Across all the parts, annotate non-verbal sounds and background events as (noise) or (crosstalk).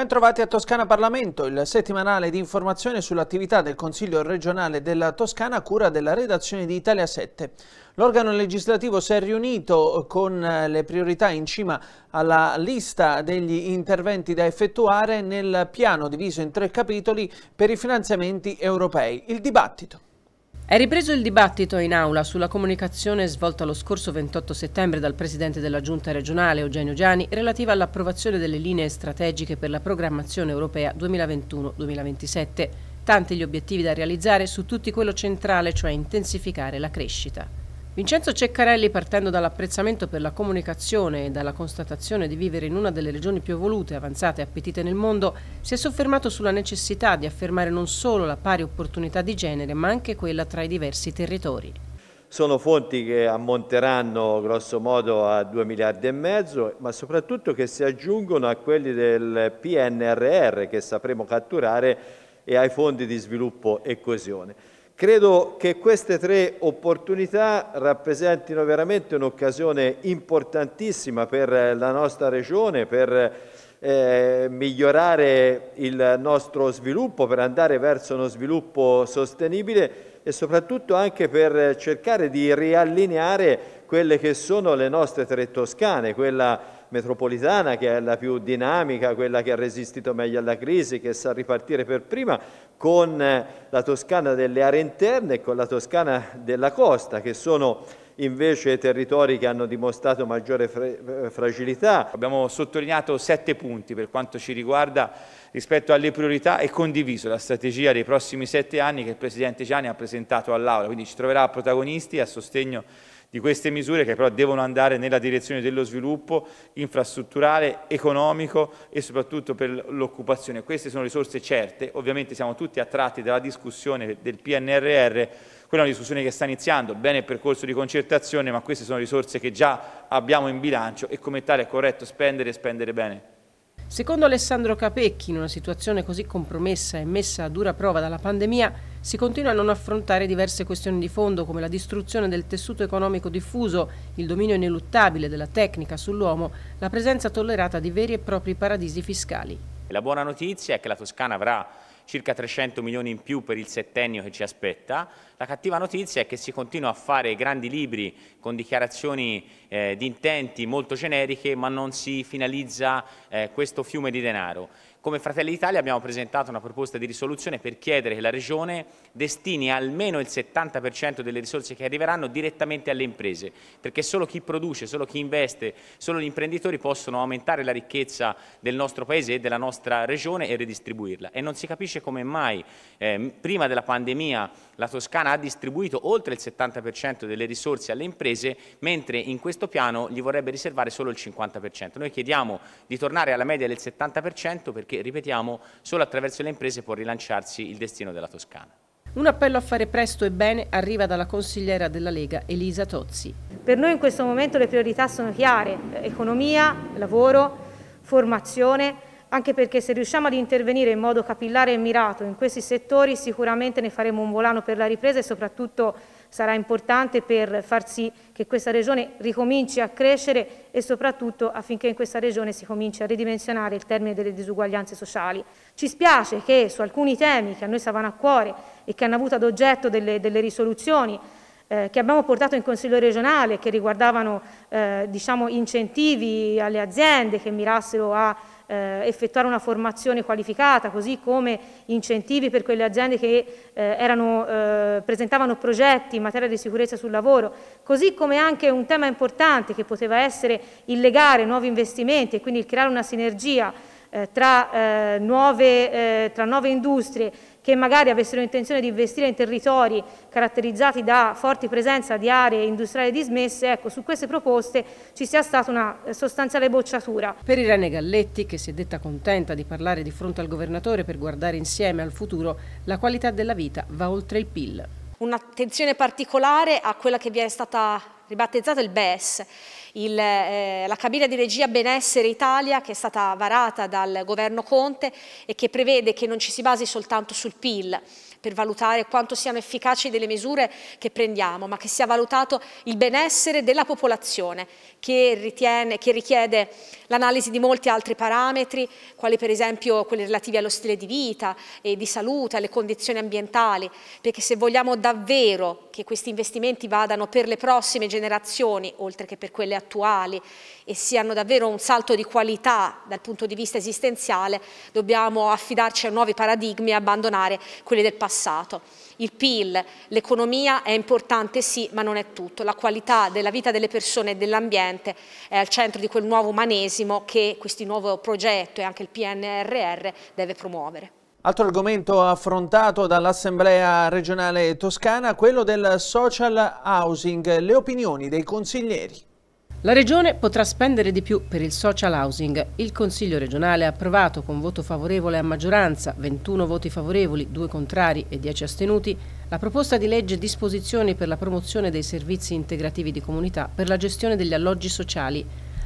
Bentrovati a Toscana Parlamento, il settimanale di informazione sull'attività del Consiglio regionale della Toscana a cura della redazione di Italia 7. L'organo legislativo si è riunito con eh, le priorità in cima alla lista degli interventi da effettuare nel piano diviso in tre capitoli per i finanziamenti europei. Il dibattito. È ripreso il dibattito in aula sulla comunicazione svolta lo scorso 28 settembre dal Presidente della Giunta regionale Eugenio Giani relativa all'approvazione delle linee strategiche per la programmazione europea 2021-2027, tanti gli obiettivi da realizzare su tutti quello centrale, cioè intensificare la crescita. Vincenzo Ceccarelli, partendo dall'apprezzamento per la comunicazione e dalla constatazione di vivere in una delle regioni più evolute, avanzate e appetite nel mondo, si è soffermato sulla necessità di affermare non solo la pari opportunità di genere, ma anche quella tra i diversi territori. Sono fonti che ammonteranno grosso modo a 2 miliardi e mezzo, ma soprattutto che si aggiungono a quelli del PNRR che sapremo catturare e ai fondi di sviluppo e coesione. Credo che queste tre opportunità rappresentino veramente un'occasione importantissima per la nostra regione, per eh, migliorare il nostro sviluppo, per andare verso uno sviluppo sostenibile e soprattutto anche per cercare di riallineare quelle che sono le nostre tre toscane, quella metropolitana che è la più dinamica, quella che ha resistito meglio alla crisi, che sa ripartire per prima, con eh, la Toscana delle aree interne e con la Toscana della costa, che sono invece territori che hanno dimostrato maggiore eh, fragilità. Abbiamo sottolineato sette punti per quanto ci riguarda rispetto alle priorità e condiviso la strategia dei prossimi sette anni che il Presidente Gianni ha presentato all'Aula, quindi ci troverà protagonisti a sostegno di queste misure che però devono andare nella direzione dello sviluppo infrastrutturale, economico e soprattutto per l'occupazione. Queste sono risorse certe, ovviamente siamo tutti attratti dalla discussione del PNRR, quella è una discussione che sta iniziando, bene il percorso di concertazione, ma queste sono risorse che già abbiamo in bilancio e come tale è corretto spendere e spendere bene. Secondo Alessandro Capecchi, in una situazione così compromessa e messa a dura prova dalla pandemia, si continua a non affrontare diverse questioni di fondo come la distruzione del tessuto economico diffuso, il dominio ineluttabile della tecnica sull'uomo, la presenza tollerata di veri e propri paradisi fiscali. La buona notizia è che la Toscana avrà circa 300 milioni in più per il settennio che ci aspetta. La cattiva notizia è che si continua a fare grandi libri con dichiarazioni eh, di intenti molto generiche ma non si finalizza eh, questo fiume di denaro. Come Fratelli d'Italia abbiamo presentato una proposta di risoluzione per chiedere che la Regione destini almeno il 70% delle risorse che arriveranno direttamente alle imprese, perché solo chi produce, solo chi investe, solo gli imprenditori possono aumentare la ricchezza del nostro Paese e della nostra Regione e redistribuirla. E non si capisce come mai eh, prima della pandemia la Toscana ha distribuito oltre il 70% delle risorse alle imprese, mentre in questo piano gli vorrebbe riservare solo il 50%. Noi chiediamo di tornare alla media del 70% perché perché, ripetiamo, solo attraverso le imprese può rilanciarsi il destino della Toscana. Un appello a fare presto e bene arriva dalla consigliera della Lega Elisa Tozzi. Per noi in questo momento le priorità sono chiare, economia, lavoro, formazione, anche perché se riusciamo ad intervenire in modo capillare e mirato in questi settori sicuramente ne faremo un volano per la ripresa e soprattutto sarà importante per far sì che questa regione ricominci a crescere e soprattutto affinché in questa regione si cominci a ridimensionare il termine delle disuguaglianze sociali. Ci spiace che su alcuni temi che a noi stavano a cuore e che hanno avuto ad oggetto delle, delle risoluzioni eh, che abbiamo portato in Consiglio regionale che riguardavano eh, diciamo, incentivi alle aziende che mirassero a eh, effettuare una formazione qualificata, così come incentivi per quelle aziende che eh, erano, eh, presentavano progetti in materia di sicurezza sul lavoro, così come anche un tema importante che poteva essere il legare nuovi investimenti e quindi il creare una sinergia eh, tra, eh, nuove, eh, tra nuove industrie che magari avessero intenzione di investire in territori caratterizzati da forti presenza di aree industriali dismesse, ecco, su queste proposte ci sia stata una eh, sostanziale bocciatura. Per Irene Galletti, che si è detta contenta di parlare di fronte al governatore per guardare insieme al futuro, la qualità della vita va oltre il PIL. Un'attenzione particolare a quella che vi è stata ribattezzata il BES, il, eh, la cabina di regia Benessere Italia che è stata varata dal governo Conte e che prevede che non ci si basi soltanto sul PIL, per valutare quanto siano efficaci delle misure che prendiamo, ma che sia valutato il benessere della popolazione, che, ritiene, che richiede l'analisi di molti altri parametri, quali per esempio quelli relativi allo stile di vita e di salute, alle condizioni ambientali, perché se vogliamo davvero che questi investimenti vadano per le prossime generazioni, oltre che per quelle attuali, e siano davvero un salto di qualità dal punto di vista esistenziale, dobbiamo affidarci a nuovi paradigmi e abbandonare quelli del passato passato. Il PIL, l'economia è importante sì, ma non è tutto. La qualità della vita delle persone e dell'ambiente è al centro di quel nuovo umanesimo che questo nuovo progetto e anche il PNRR deve promuovere. Altro argomento affrontato dall'Assemblea regionale toscana, quello del social housing, le opinioni dei consiglieri. La Regione potrà spendere di più per il social housing. Il Consiglio regionale ha approvato con voto favorevole a maggioranza, 21 voti favorevoli, 2 contrari e 10 astenuti, la proposta di legge disposizioni per la promozione dei servizi integrativi di comunità per la gestione degli alloggi sociali.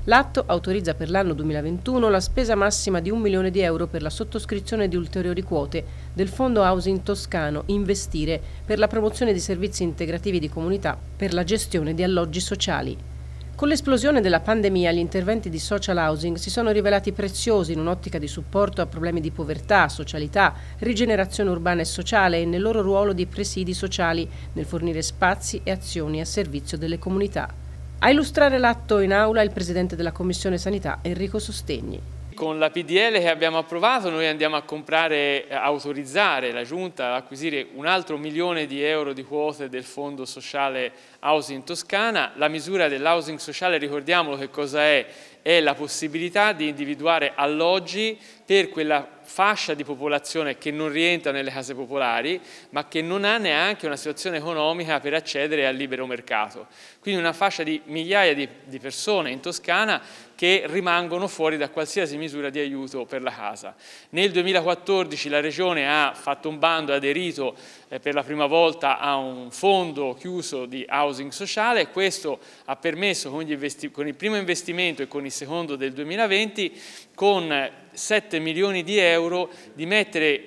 L'atto autorizza per l'anno 2021 la spesa massima di 1 milione di euro per la sottoscrizione di ulteriori quote del Fondo Housing Toscano Investire per la promozione di servizi integrativi di comunità per la gestione di alloggi sociali. Con l'esplosione della pandemia gli interventi di social housing si sono rivelati preziosi in un'ottica di supporto a problemi di povertà, socialità, rigenerazione urbana e sociale e nel loro ruolo di presidi sociali nel fornire spazi e azioni a servizio delle comunità. A illustrare l'atto in aula il Presidente della Commissione Sanità Enrico Sostegni. Con la PDL che abbiamo approvato noi andiamo a comprare, eh, a autorizzare la Giunta ad acquisire un altro milione di euro di quote del Fondo Sociale Housing Toscana. La misura dell'housing sociale, ricordiamolo che cosa è, è la possibilità di individuare alloggi per quella fascia di popolazione che non rientra nelle case popolari ma che non ha neanche una situazione economica per accedere al libero mercato. Quindi una fascia di migliaia di, di persone in Toscana che rimangono fuori da qualsiasi misura di aiuto per la casa. Nel 2014 la Regione ha fatto un bando ha aderito eh, per la prima volta a un fondo chiuso di housing sociale e questo ha permesso con, con il primo investimento e con il secondo del 2020 con 7 milioni di euro di mettere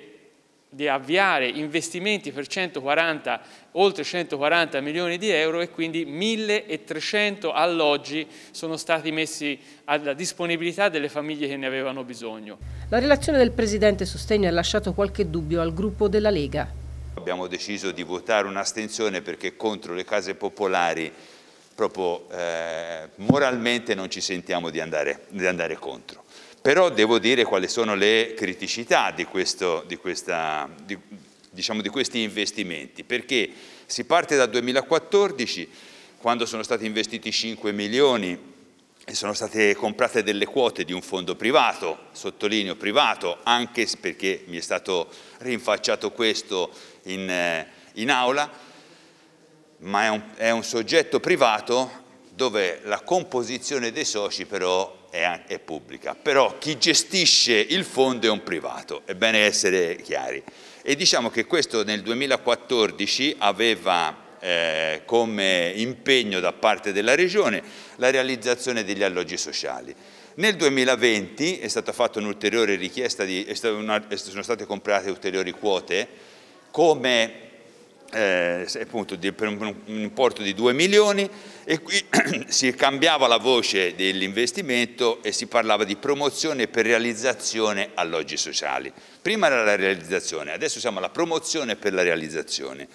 di avviare investimenti per 140, oltre 140 milioni di euro e quindi 1300 alloggi sono stati messi alla disponibilità delle famiglie che ne avevano bisogno. La relazione del Presidente Sostegno ha lasciato qualche dubbio al gruppo della Lega. Abbiamo deciso di votare un'astensione perché contro le case popolari proprio eh, moralmente non ci sentiamo di andare, di andare contro. Però devo dire quali sono le criticità di, questo, di, questa, di, diciamo, di questi investimenti, perché si parte dal 2014, quando sono stati investiti 5 milioni e sono state comprate delle quote di un fondo privato, sottolineo privato, anche perché mi è stato rinfacciato questo in, eh, in aula, ma è un, è un soggetto privato dove la composizione dei soci però è, è pubblica, però chi gestisce il fondo è un privato, è bene essere chiari. E diciamo che questo nel 2014 aveva eh, come impegno da parte della Regione la realizzazione degli alloggi sociali. Nel 2020 è stata fatta un'ulteriore richiesta, di, una, sono state comprate ulteriori quote come eh, appunto, di, per un, un importo di 2 milioni e qui (clears throat) si cambiava la voce dell'investimento e si parlava di promozione per realizzazione alloggi sociali. Prima era la realizzazione, adesso siamo alla promozione per la realizzazione.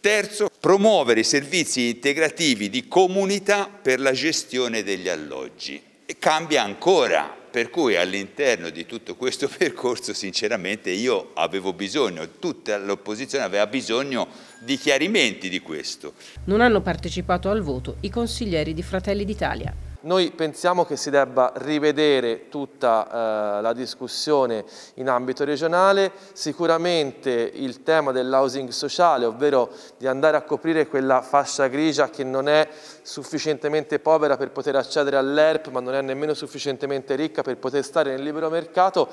Terzo, promuovere i servizi integrativi di comunità per la gestione degli alloggi. E cambia ancora per cui all'interno di tutto questo (laughs) percorso sinceramente io avevo bisogno, tutta l'opposizione aveva bisogno di chiarimenti di questo. Non hanno partecipato al voto i consiglieri di Fratelli d'Italia. Noi pensiamo che si debba rivedere tutta eh, la discussione in ambito regionale, sicuramente il tema dell'housing sociale, ovvero di andare a coprire quella fascia grigia che non è sufficientemente povera per poter accedere all'ERP, ma non è nemmeno sufficientemente ricca per poter stare nel libero mercato,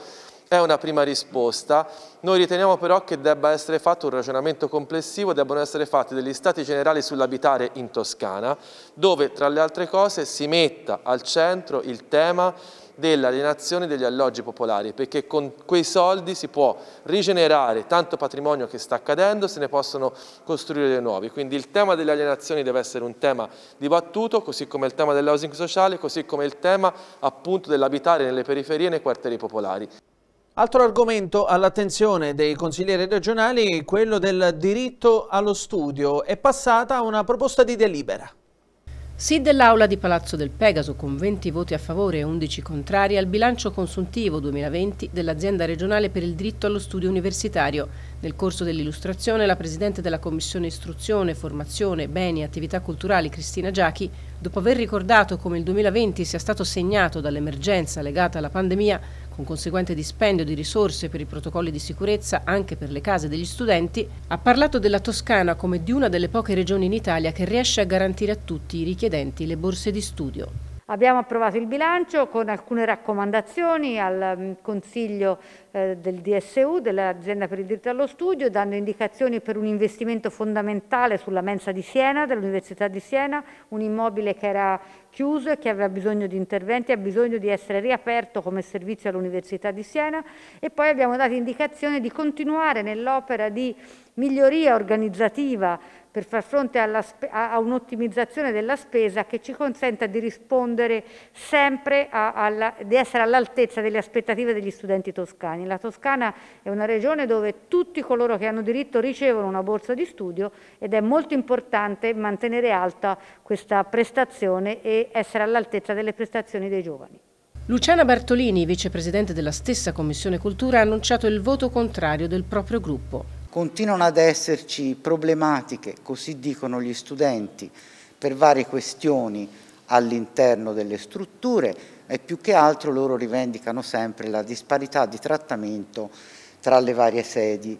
è una prima risposta. Noi riteniamo però che debba essere fatto un ragionamento complessivo, debbano essere fatti degli stati generali sull'abitare in Toscana, dove tra le altre cose si metta al centro il tema dell'alienazione degli alloggi popolari, perché con quei soldi si può rigenerare tanto patrimonio che sta accadendo, se ne possono costruire dei nuovi. Quindi il tema delle alienazioni deve essere un tema dibattuto, così come il tema dell'housing sociale, così come il tema appunto dell'abitare nelle periferie e nei quartieri popolari. Altro argomento all'attenzione dei consiglieri regionali è quello del diritto allo studio. È passata una proposta di delibera. Sì dell'Aula di Palazzo del Pegaso con 20 voti a favore e 11 contrari al bilancio consuntivo 2020 dell'azienda regionale per il diritto allo studio universitario. Nel corso dell'illustrazione la Presidente della Commissione Istruzione, Formazione, Beni e Attività Culturali Cristina Giachi, dopo aver ricordato come il 2020 sia stato segnato dall'emergenza legata alla pandemia, con conseguente dispendio di risorse per i protocolli di sicurezza anche per le case degli studenti, ha parlato della Toscana come di una delle poche regioni in Italia che riesce a garantire a tutti i richiedenti le borse di studio. Abbiamo approvato il bilancio con alcune raccomandazioni al mm, Consiglio eh, del DSU, dell'azienda per il diritto allo studio, dando indicazioni per un investimento fondamentale sulla mensa di Siena, dell'Università di Siena, un immobile che era chiuso e che aveva bisogno di interventi, ha bisogno di essere riaperto come servizio all'Università di Siena e poi abbiamo dato indicazione di continuare nell'opera di miglioria organizzativa per far fronte alla, a, un'ottimizzazione della spesa che ci consenta di rispondere sempre, a, alla, di essere all'altezza delle aspettative degli studenti toscani. La Toscana è una regione dove tutti coloro che hanno diritto ricevono una borsa di studio ed è molto importante mantenere alta questa prestazione e essere all'altezza delle prestazioni dei giovani. Luciana Bartolini, vicepresidente della stessa Commissione Cultura, ha annunciato il voto contrario del proprio gruppo continuano ad esserci problematiche, così dicono gli studenti, per varie questioni all'interno delle strutture e più che altro loro rivendicano sempre la disparità di trattamento tra le varie sedi.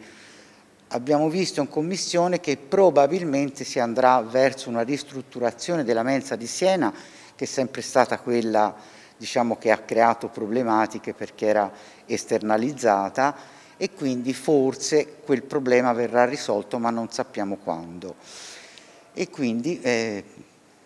Abbiamo visto in commissione che probabilmente si andrà verso una ristrutturazione della mensa di Siena che è sempre stata quella diciamo, che ha creato problematiche perché era esternalizzata e quindi forse quel problema verrà risolto ma non sappiamo quando. E quindi eh,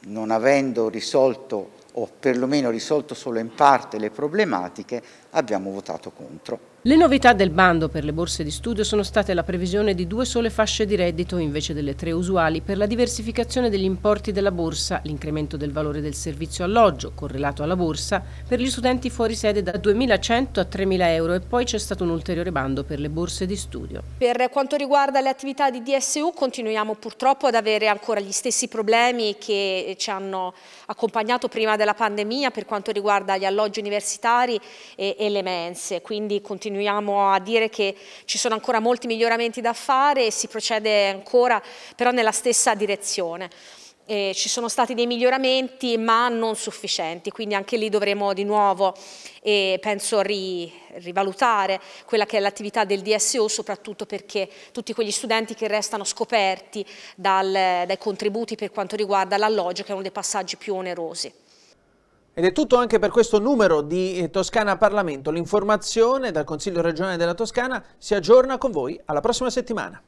non avendo risolto o perlomeno risolto solo in parte le problematiche abbiamo votato contro. Le novità del bando per le borse di studio sono state la previsione di due sole fasce di reddito invece delle tre usuali per la diversificazione degli importi della borsa, l'incremento del valore del servizio alloggio correlato alla borsa per gli studenti fuori sede da 2.100 a 3.000 euro e poi c'è stato un ulteriore bando per le borse di studio. Per quanto riguarda le attività di DSU continuiamo purtroppo ad avere ancora gli stessi problemi che ci hanno accompagnato prima della pandemia per quanto riguarda gli alloggi universitari e e le mense, quindi continuiamo a dire che ci sono ancora molti miglioramenti da fare e si procede ancora però nella stessa direzione. Eh, ci sono stati dei miglioramenti ma non sufficienti, quindi anche lì dovremo di nuovo, eh, penso, ri, rivalutare quella che è l'attività del DSO, soprattutto perché tutti quegli studenti che restano scoperti dal, dai contributi per quanto riguarda l'alloggio, che è uno dei passaggi più onerosi. Ed è tutto anche per questo numero di eh, Toscana Parlamento. L'informazione dal Consiglio regionale della Toscana si aggiorna con voi alla prossima settimana.